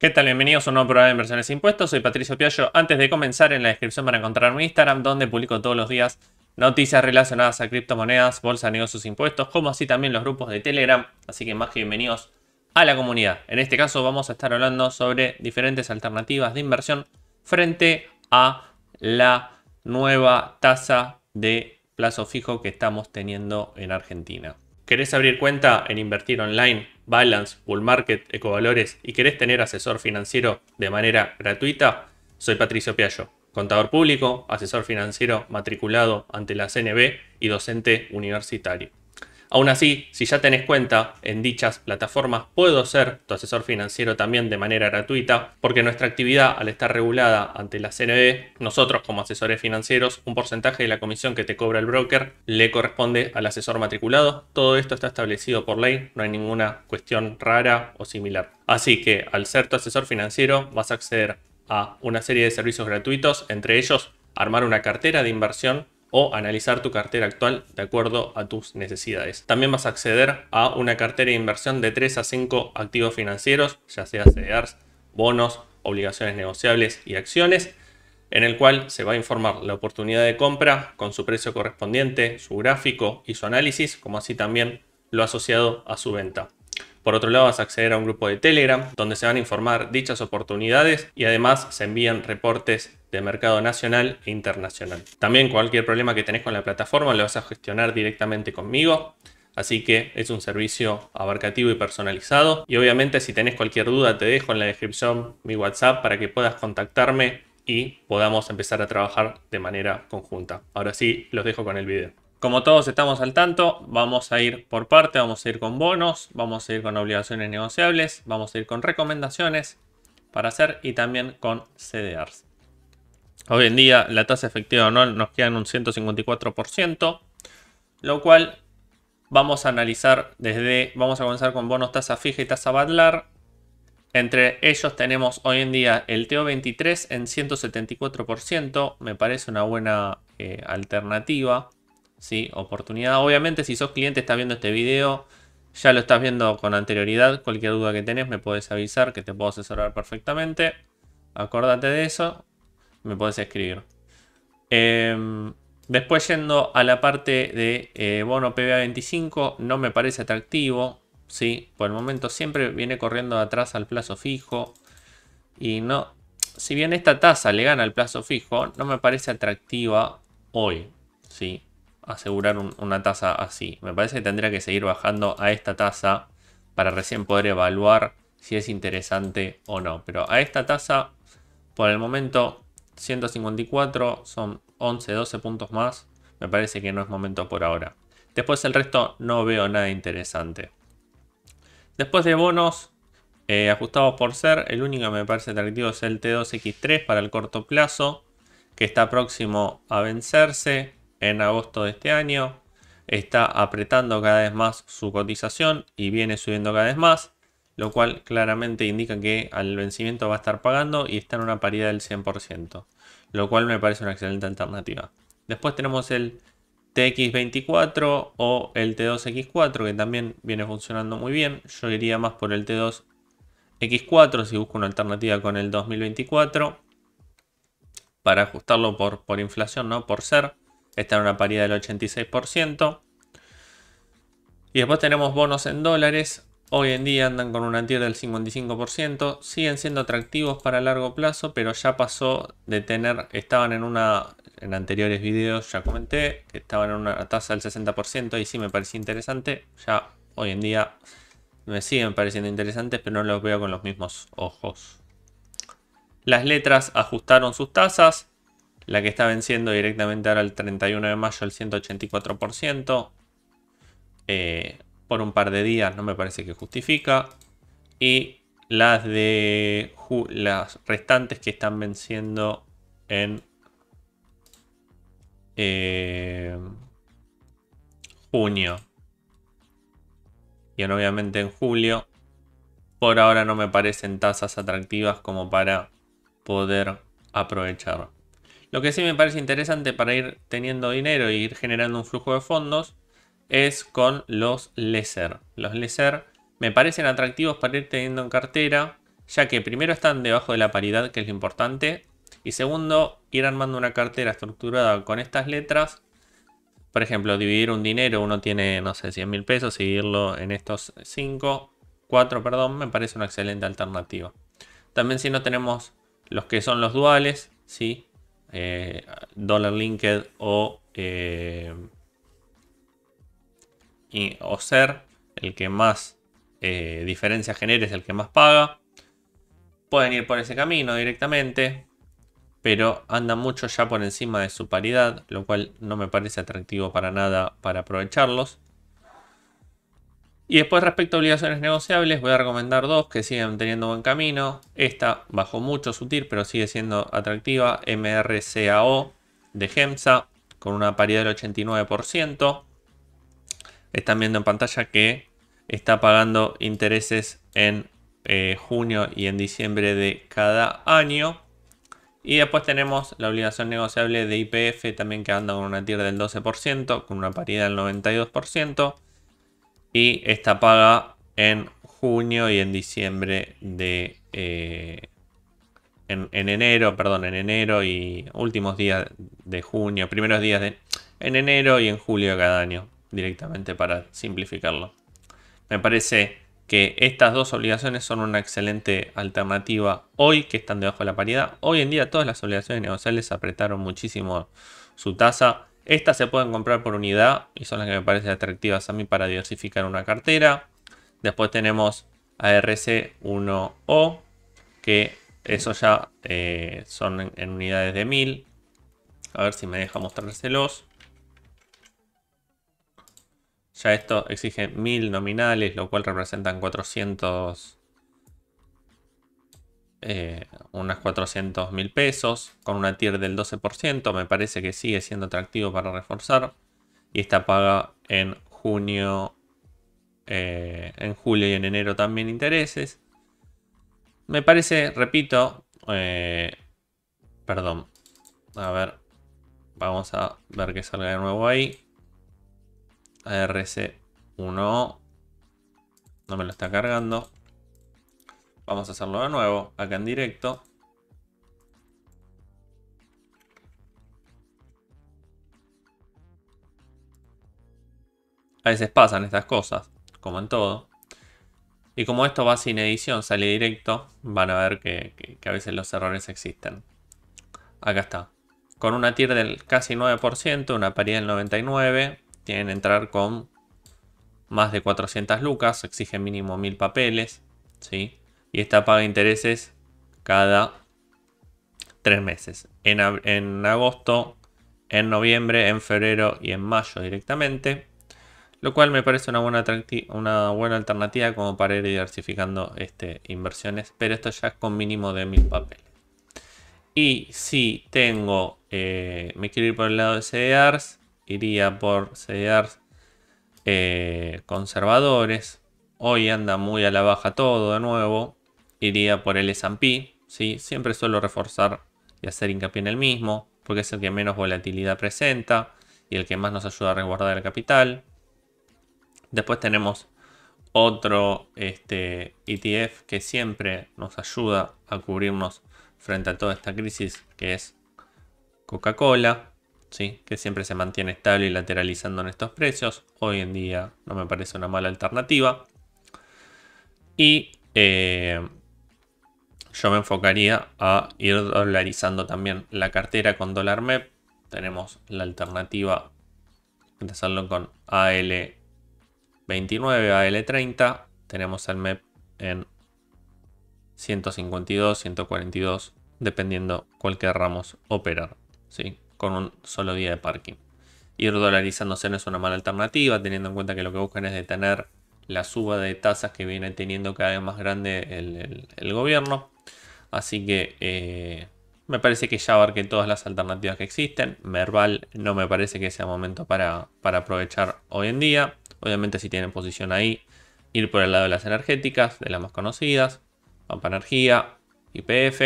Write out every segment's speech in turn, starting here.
¿Qué tal? Bienvenidos a un nuevo programa de inversiones e impuestos. Soy Patricio Piaggio. Antes de comenzar, en la descripción van a encontrar mi Instagram, donde publico todos los días noticias relacionadas a criptomonedas, bolsa, negocios, e impuestos, como así también los grupos de Telegram. Así que más que bienvenidos a la comunidad. En este caso, vamos a estar hablando sobre diferentes alternativas de inversión frente a la nueva tasa de plazo fijo que estamos teniendo en Argentina. ¿Querés abrir cuenta en Invertir Online, Balance, Bull Market, Ecovalores y querés tener asesor financiero de manera gratuita? Soy Patricio Piallo, contador público, asesor financiero matriculado ante la CNB y docente universitario. Aún así, si ya tenés cuenta en dichas plataformas, puedo ser tu asesor financiero también de manera gratuita, porque nuestra actividad, al estar regulada ante la CNE, nosotros como asesores financieros, un porcentaje de la comisión que te cobra el broker le corresponde al asesor matriculado. Todo esto está establecido por ley, no hay ninguna cuestión rara o similar. Así que al ser tu asesor financiero, vas a acceder a una serie de servicios gratuitos, entre ellos armar una cartera de inversión o analizar tu cartera actual de acuerdo a tus necesidades. También vas a acceder a una cartera de inversión de 3 a 5 activos financieros, ya sea CDRs, e bonos, obligaciones negociables y acciones, en el cual se va a informar la oportunidad de compra con su precio correspondiente, su gráfico y su análisis, como así también lo asociado a su venta. Por otro lado, vas a acceder a un grupo de Telegram donde se van a informar dichas oportunidades y además se envían reportes de mercado nacional e internacional. También cualquier problema que tenés con la plataforma lo vas a gestionar directamente conmigo. Así que es un servicio abarcativo y personalizado. Y obviamente si tenés cualquier duda te dejo en la descripción mi WhatsApp para que puedas contactarme y podamos empezar a trabajar de manera conjunta. Ahora sí, los dejo con el video. Como todos estamos al tanto, vamos a ir por parte, vamos a ir con bonos, vamos a ir con obligaciones negociables, vamos a ir con recomendaciones para hacer y también con CDRs. Hoy en día la tasa efectiva anual nos queda en un 154%, lo cual vamos a analizar desde, vamos a comenzar con bonos tasa fija y tasa Badlar. Entre ellos tenemos hoy en día el TO23 en 174%, me parece una buena eh, alternativa. ¿sí? Oportunidad. Obviamente, si sos cliente, estás viendo este video, ya lo estás viendo con anterioridad. Cualquier duda que tenés, me puedes avisar que te puedo asesorar perfectamente. Acuérdate de eso. Me puedes escribir. Em, después, yendo a la parte de eh, bono PBA 25, no me parece atractivo. ¿sí? Por el momento, siempre viene corriendo atrás al plazo fijo. Y no. Si bien esta tasa le gana al plazo fijo, no me parece atractiva hoy. ¿sí? asegurar una tasa así. Me parece que tendría que seguir bajando a esta tasa para recién poder evaluar si es interesante o no. Pero a esta tasa, por el momento, 154 son 11, 12 puntos más. Me parece que no es momento por ahora. Después el resto no veo nada interesante. Después de bonos eh, ajustados por ser, el único que me parece atractivo es el T2X3 para el corto plazo, que está próximo a vencerse en agosto de este año. Está apretando cada vez más su cotización y viene subiendo cada vez más, lo cual claramente indica que al vencimiento va a estar pagando y está en una paridad del 100%, lo cual me parece una excelente alternativa. Después tenemos el TX24 o el T2X4 que también viene funcionando muy bien. Yo iría más por el T2X4 si busco una alternativa con el 2024 para ajustarlo por, por inflación, ¿no? Por ser. Está en una paridad del 86%. Y después tenemos bonos en dólares. Hoy en día andan con una tira del 55%. Siguen siendo atractivos para largo plazo, pero ya pasó de tener. Estaban en una. En anteriores videos ya comenté que estaban en una tasa del 60% y sí me parecía interesante. Ya hoy en día me siguen pareciendo interesantes, pero no los veo con los mismos ojos. Las letras ajustaron sus tasas. La que está venciendo directamente ahora el 31 de mayo el 184%. Eh, por un par de días no me parece que justifica. Y las de las restantes que están venciendo en eh, junio. Y obviamente en julio. Por ahora no me parecen tasas atractivas como para poder aprovechar. Lo que sí me parece interesante para ir teniendo dinero e ir generando un flujo de fondos es con los lesser. Los lesser me parecen atractivos para ir teniendo en cartera, ya que primero están debajo de la paridad, que es lo importante, y segundo, ir armando una cartera estructurada con estas letras. Por ejemplo, dividir un dinero, uno tiene, no sé, 100 mil pesos, dividirlo en estos 5, 4, perdón, me parece una excelente alternativa. También si no tenemos los que son los duales, ¿sí? eh, Dollar Linked eh, o, ser el que más eh, diferencia genere es el que más paga. Pueden ir por ese camino directamente, pero anda mucho ya por encima de su paridad, lo cual no me parece atractivo para nada para aprovecharlos. Y después respecto a obligaciones negociables, voy a recomendar dos que siguen teniendo buen camino. Esta bajó mucho su TIR, pero sigue siendo atractiva. MRCAO de GEMSA con una paridad del 89%. Están viendo en pantalla que está pagando intereses en eh, junio y en diciembre de cada año. Y después tenemos la obligación negociable de IPF también que anda con una TIR del 12%, con una paridad del 92%. Y esta paga en junio y en diciembre de... Eh, en, enero, perdón, en enero y últimos días de junio, primeros días de... En enero y en julio de cada año, directamente para simplificarlo. Me parece que estas dos obligaciones son una excelente alternativa hoy que están debajo de la paridad. Hoy en día todas las obligaciones negociales apretaron muchísimo su tasa. Estas se pueden comprar por unidad y son las que me parecen atractivas a mí para diversificar una cartera. Después tenemos ARC1O, que eso ya eh, son en, unidades de 1000. A ver si me deja mostrárselos. Ya esto exige 1000 nominales, lo cual representan 400 eh, unas 400 mil pesos, con una tier del 12%, me parece que sigue siendo atractivo para reforzar. Y esta paga en junio, eh, en julio y en enero también intereses. Me parece, repito, eh, perdón, a ver, vamos a ver que salga de nuevo ahí. ARC1 no me lo está cargando. Vamos a hacerlo de nuevo, acá en directo. A veces pasan estas cosas, como en todo. Y como esto va sin edición, sale directo, van a ver que, a veces los errores existen. Acá está. Con una tierra del casi 9%, una paridad del 99%, tienen que entrar con más de 400 lucas, exige mínimo 1000 papeles, ¿sí? y esta paga intereses cada tres meses. En, agosto, en noviembre, en febrero y en mayo directamente. Lo cual me parece una buena, una buena alternativa como para ir diversificando este, inversiones. Pero esto ya es con mínimo de mil papeles. Y si tengo, eh, me quiero ir por el lado de CDRs, iría por CDRs eh, conservadores. Hoy anda muy a la baja todo de nuevo iría por el S&P, ¿sí? siempre suelo reforzar y hacer hincapié en el mismo, porque es el que menos volatilidad presenta y el que más nos ayuda a resguardar el capital. Después tenemos otro ETF este, e que siempre nos ayuda a cubrirnos frente a toda esta crisis, que es Coca-Cola, ¿sí? que siempre se mantiene estable y lateralizando en estos precios. Hoy en día no me parece una mala alternativa. Y eh, yo me enfocaría a ir dolarizando también la cartera con dólar MEP. Tenemos la alternativa de hacerlo con AL29, AL30. Tenemos el MEP en 152, 142, dependiendo cuál querramos operar, ¿sí? con un solo día de parking. Ir dolarizándose no es una mala alternativa, teniendo en cuenta que lo que buscan es detener la suba de tasas que viene teniendo cada vez más grande el gobierno. Así que eh, me parece que ya abarqué todas las alternativas que existen. Merval no me parece que sea momento para, aprovechar hoy en día. Obviamente si tienen posición ahí, ir por el lado de las energéticas, de las más conocidas. Pampa Energía, IPF,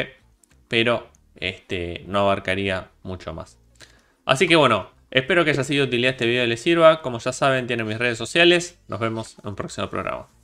pero este, no abarcaría mucho más. Así que bueno, espero que haya sido de utilidad este video y les sirva. Como ya saben, tienen mis redes sociales. Nos vemos en un próximo programa.